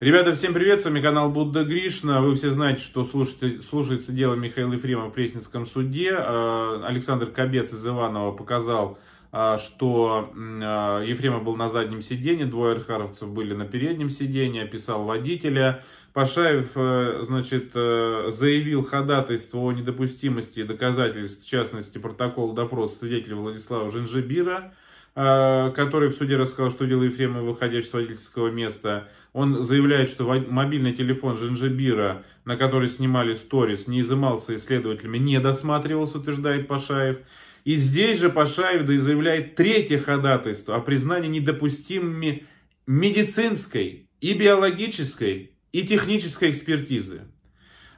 Ребята, всем привет, с вами канал Будда Гришна. Вы все знаете, что слушаете, слушается дело Михаила Ефремова в Пресненском суде. А, Александр Кобец из Иванова показал, а, что а, Ефремов был на заднем сиденье, двое архаровцев были на переднем сиденье, описал водителя. Пашаев, э, значит, э, заявил ходатайство о недопустимости доказательств, в частности, протокол допроса свидетеля Владислава Женжибира. Э, который в суде рассказал, что дело Ефремова, выходящий с водительского места. Он заявляет, что мобильный телефон Жинжибира, на который снимали сторис, не изымался исследователями, не досматривался, утверждает Пашаев. И здесь же Пашаев да и заявляет третье ходатайство о признании недопустимыми медицинской и биологической и технической экспертизы.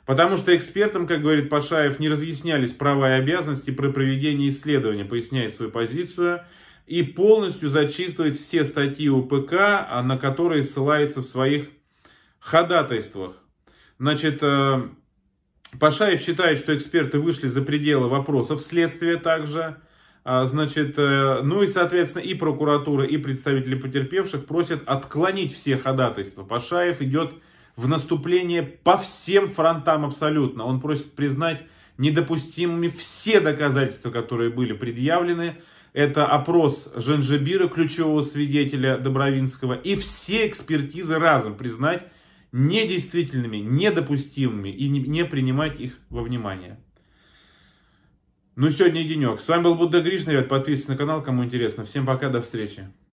Потому что экспертам, как говорит Пашаев, не разъяснялись права и обязанности при проведении исследования, поясняет свою позицию – и полностью зачитывает все статьи УПК, а, на которые ссылается в своих ходатайствах. Значит, э, Пашаев считает, что эксперты вышли за пределы вопросов следствия также. А, значит, э, ну и, соответственно, и прокуратура, и представители потерпевших просят отклонить все ходатайства. Пашаев идет в наступление по всем фронтам абсолютно. Он просит признать недопустимыми все доказательства, которые были предъявлены. Это опрос Женжебира, ключевого свидетеля Добровинского, и все экспертизы разом признать недействительными, недопустимыми и не принимать их во внимание. Ну, сегодня денек. С вами был Будда Гришин, ребят. Подписывайтесь на канал, кому интересно. Всем пока, до встречи.